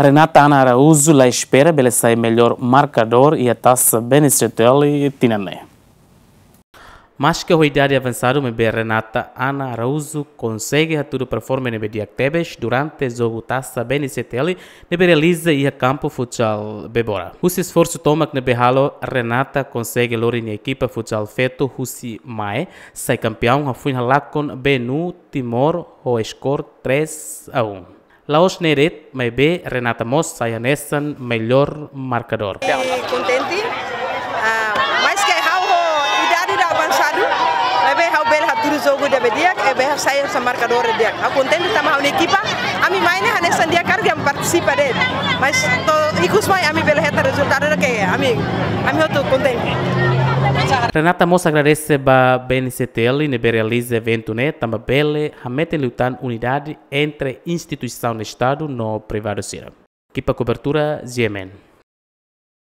Renata Ana Araújo lá espera beleza sair melhor marcador e a taça Benestrel e Tinané. Mas que a idade avançada, bebê Renata Ana Araújo consegue a tudo performance no dia Tebes durante o jogo Taça Benicetelli, no realiza e a campo futsal Bebora. O esforço toma que no Renata consegue lorin a equipa futsal feto Husi mai sai campeão a fui lá com Benu Timor, o score 3 a 1. Laos Neret me ve Mos saya Sayanesen melhor marcador. Contente? Ah, mas que hau idade da avançado, me ve hau bel hau jogo da bediak, dia ve eh, hau saya sa marcador dia, Hau contente sama hau equipa, ami mainnya hanesan dia carga participa de. Mas to ikus mai ami bel heta resultado. é, amigo. I'm here to content. Renata Mosa agradece a BNCTL e liberaliza evento né também bele ramete lutar unidade entre instituição do Estado no privado será. Equipa cobertura GMN.